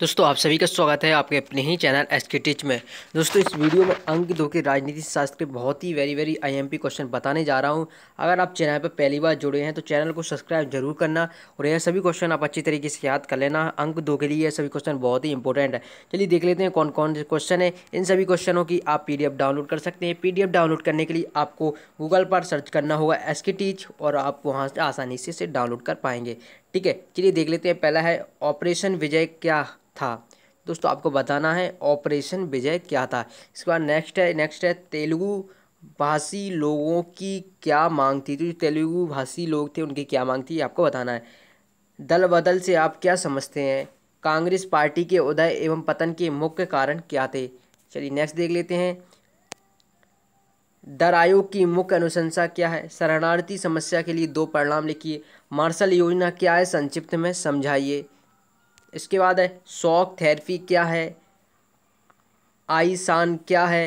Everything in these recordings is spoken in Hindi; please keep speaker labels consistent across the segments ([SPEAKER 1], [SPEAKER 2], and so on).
[SPEAKER 1] दोस्तों आप सभी का स्वागत है आपके अपने ही चैनल एस के टिच में दोस्तों इस वीडियो में अंक दो के राजनीति शास्त्र के बहुत ही वेरी वेरी आईएमपी क्वेश्चन बताने जा रहा हूं अगर आप चैनल पर पहली बार जुड़े हैं तो चैनल को सब्सक्राइब जरूर करना और यह सभी क्वेश्चन आप अच्छी तरीके से याद कर लेना अंक दो के लिए यह सभी क्वेश्चन बहुत ही इंपॉर्टेंट है चलिए देख लेते हैं कौन कौन से क्वेश्चन है इन सभी क्वेश्चनों की आप पी डाउनलोड कर सकते हैं पी डाउनलोड करने के लिए आपको गूगल पर सर्च करना होगा एस टीच और आप वहाँ से आसानी से इसे डाउनलोड कर पाएंगे ठीक है चलिए देख लेते हैं पहला है ऑपरेशन विजय क्या था दोस्तों आपको बताना है ऑपरेशन विजय क्या था इसके बाद नेक्स्ट है नेक्स्ट है तेलुगु भाषी लोगों की क्या मांग थी तो जो तेलुगु भाषी लोग थे उनकी क्या मांग थी आपको बताना है दल बदल से आप क्या समझते हैं कांग्रेस पार्टी के उदय एवं पतन के मुख्य कारण क्या थे चलिए नेक्स्ट देख लेते हैं दर आयोग की मुख्य अनुशंसा क्या है शरणार्थी समस्या के लिए दो परिणाम लिखिए मार्शल योजना क्या है संक्षिप्त में समझाइए इसके बाद है शौक थेरेपी क्या है आईसान क्या है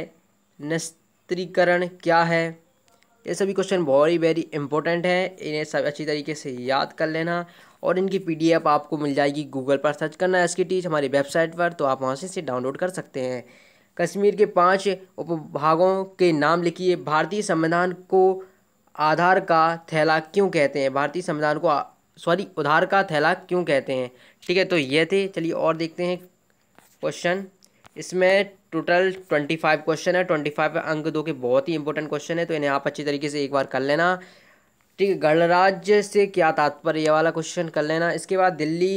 [SPEAKER 1] निस्त्रीकरण क्या है ये सभी क्वेश्चन बहुत ही वेरी इंपॉर्टेंट हैं इन्हें सब अच्छी तरीके से याद कर लेना और इनकी पीडीएफ आपको मिल जाएगी गूगल पर सर्च करना एस की टीच हमारी वेबसाइट पर तो आप वहाँ से इसे डाउनलोड कर सकते हैं कश्मीर के पांच उपभागों के नाम लिखिए भारतीय संविधान को आधार का थैला क्यों कहते हैं भारतीय संविधान को सॉरी उधार का थैला क्यों कहते हैं ठीक है तो ये थे चलिए और देखते हैं क्वेश्चन इसमें टोटल ट्वेंटी फाइव क्वेश्चन है ट्वेंटी फाइव अंक दो के बहुत ही इंपॉर्टेंट क्वेश्चन है तो इन्हें आप अच्छी तरीके से एक बार कर लेना ठीक है गणराज्य से क्या तात्पर्य वाला क्वेश्चन कर लेना इसके बाद दिल्ली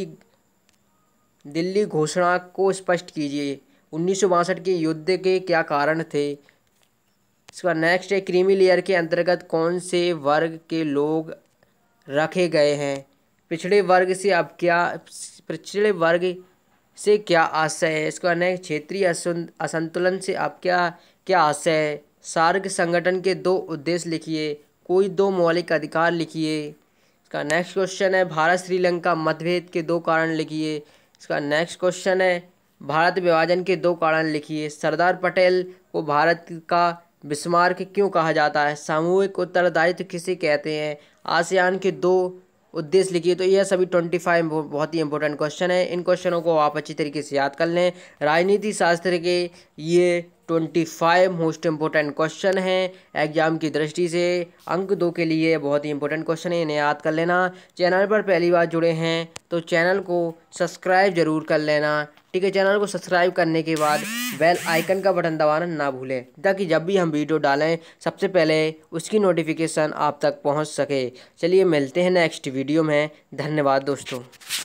[SPEAKER 1] दिल्ली घोषणा को स्पष्ट कीजिए उन्नीस के युद्ध के क्या कारण थे इसका नेक्स्ट है क्रीमी लेयर के अंतर्गत कौन से वर्ग के लोग रखे गए हैं पिछड़े वर्ग से अब क्या पिछड़े वर्ग से क्या आशय है इसका नेक्स्ट क्षेत्रीय असंतुलन से अब क्या क्या आशय है सार्क संगठन के दो उद्देश्य लिखिए कोई दो मौलिक अधिकार लिखिए इसका नेक्स्ट क्वेश्चन है भारत श्रीलंका मतभेद के दो कारण लिखिए इसका नेक्स्ट क्वेश्चन है भारत विभाजन के दो कारण लिखिए सरदार पटेल को भारत का बिस्मार्क क्यों कहा जाता है सामूहिक उत्तरदायित्व किसे कहते हैं आसियान के दो उद्देश्य लिखिए तो यह सभी ट्वेंटी फाइव बहुत ही इंपॉर्टेंट क्वेश्चन है इन क्वेश्चनों को आप अच्छी तरीके से याद कर लें राजनीति शास्त्र के ये twenty five most important question हैं एग्जाम की दृष्टि से अंक दो के लिए बहुत ही इंपॉर्टेंट क्वेश्चन है इन्हें याद कर लेना चैनल पर पहली बार जुड़े हैं तो चैनल को सब्सक्राइब जरूर कर लेना ठीक है चैनल को सब्सक्राइब करने के बाद बेल आइकन का बटन दबाना ना भूलें ताकि जब भी हम वीडियो डालें सबसे पहले उसकी नोटिफिकेशन आप तक पहुंच सके चलिए मिलते हैं नेक्स्ट वीडियो में धन्यवाद दोस्तों